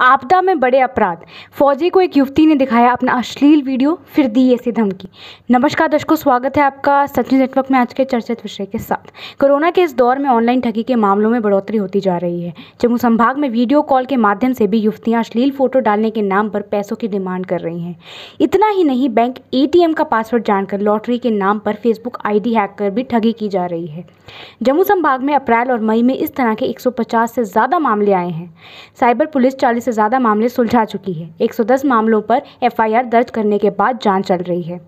आपदा में बड़े अपराध फौजी को एक युवती ने दिखाया अपना अश्लील वीडियो फिर दी ऐसी धमकी नमस्कार दर्शकों स्वागत है आपका सचिन नेटवर्क में आज के चर्चित विषय के साथ कोरोना के इस दौर में ऑनलाइन ठगी के मामलों में बढ़ोतरी होती जा रही है जम्मू संभाग में वीडियो कॉल के माध्यम से भी युवतियाँ अश्लील फोटो डालने के नाम पर पैसों की डिमांड कर रही हैं इतना ही नहीं बैंक ए का पासवर्ड जानकर लॉटरी के नाम पर फेसबुक आई हैक कर भी ठगी की जा रही है जम्मू संभाग में अप्रैल और मई में इस तरह के एक से ज़्यादा मामले आए हैं साइबर पुलिस चालीस से ज़्यादा मामले सुलझा चुकी है 110 मामलों पर एफआईआर दर्ज करने के बाद जांच चल रही है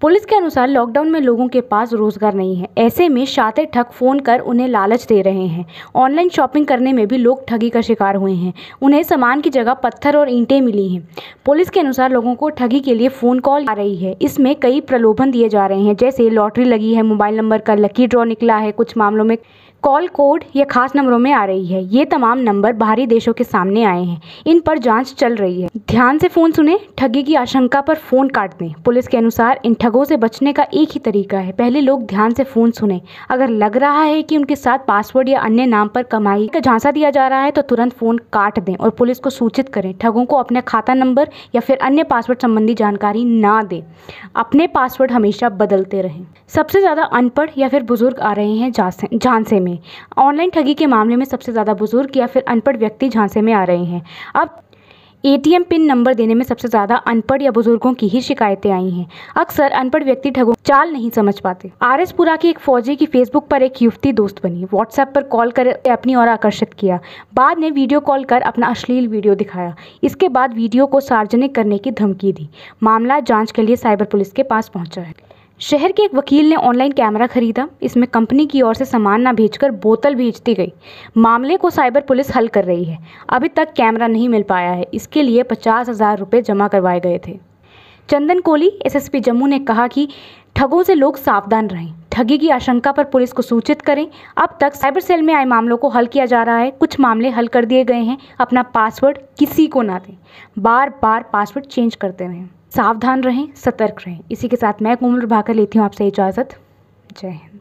पुलिस के अनुसार लॉकडाउन में लोगों के पास रोज़गार नहीं है ऐसे में शातिर ठग फ़ोन कर उन्हें लालच दे रहे हैं ऑनलाइन शॉपिंग करने में भी लोग ठगी का शिकार हुए हैं उन्हें सामान की जगह पत्थर और ईंटें मिली हैं पुलिस के अनुसार लोगों को ठगी के लिए फ़ोन कॉल आ रही है इसमें कई प्रलोभन दिए जा रहे हैं जैसे लॉटरी लगी है मोबाइल नंबर का लकी ड्रॉ निकला है कुछ मामलों में कॉल कोड या खास नंबरों में आ रही है ये तमाम नंबर बाहरी देशों के सामने आए हैं इन पर जांच चल रही है ध्यान से फ़ोन सुने ठगी की आशंका पर फ़ोन काट दें पुलिस के अनुसार इन ठगों से बचने का एक ही तरीका है पहले लोग ध्यान से फ़ोन सुने अगर लग रहा है कि उनके साथ पासवर्ड या अन्य नाम पर कमाई का झांसा दिया जा रहा है तो तुरंत फ़ोन काट दें और पुलिस को सूचित करें ठगों को अपने खाता नंबर या फिर अन्य पासवर्ड संबंधी जानकारी ना दें अपने पासवर्ड हमेशा बदलते रहें सबसे ज़्यादा अनपढ़ या फिर बुजुर्ग आ रहे हैं झांसे में में ऑनलाइन ठगी के मामले में सबसे ज़्यादा बुजुर्ग या फिर अनपढ़ व्यक्ति झांसे में आ रहे हैं अब एटीएम पिन नंबर देने में सबसे ज़्यादा अनपढ़ या बुजुर्गों की ही शिकायतें आई हैं अक्सर अनपढ़ व्यक्ति ठगों चाल नहीं समझ पाते आर एस पुरा की एक फौजी की फेसबुक पर एक युवती दोस्त बनी व्हाट्सएप पर कॉल कर अपनी ओर आकर्षित किया बाद में वीडियो कॉल कर अपना अश्लील वीडियो दिखाया इसके बाद वीडियो को सार्वजनिक करने की धमकी दी मामला जाँच के लिए साइबर पुलिस के पास पहुँचा है शहर के एक वकील ने ऑनलाइन कैमरा खरीदा इसमें कंपनी की ओर से सामान ना भेजकर बोतल भेजती गई मामले को साइबर पुलिस हल कर रही है अभी तक कैमरा नहीं मिल पाया है इसके लिए पचास हज़ार रुपये जमा करवाए गए थे चंदन कोहली एसएसपी जम्मू ने कहा कि ठगों से लोग सावधान रहें ठगी की आशंका पर पुलिस को सूचित करें अब तक साइबर सेल में आए मामलों को हल किया जा रहा है कुछ मामले हल कर दिए गए हैं अपना पासवर्ड किसी को ना दें बार बार पासवर्ड चेंज करते रहें सावधान रहें सतर्क रहें इसी के साथ मैं कोमल भाकर लेती हूँ आपसे इजाज़त जय हिंद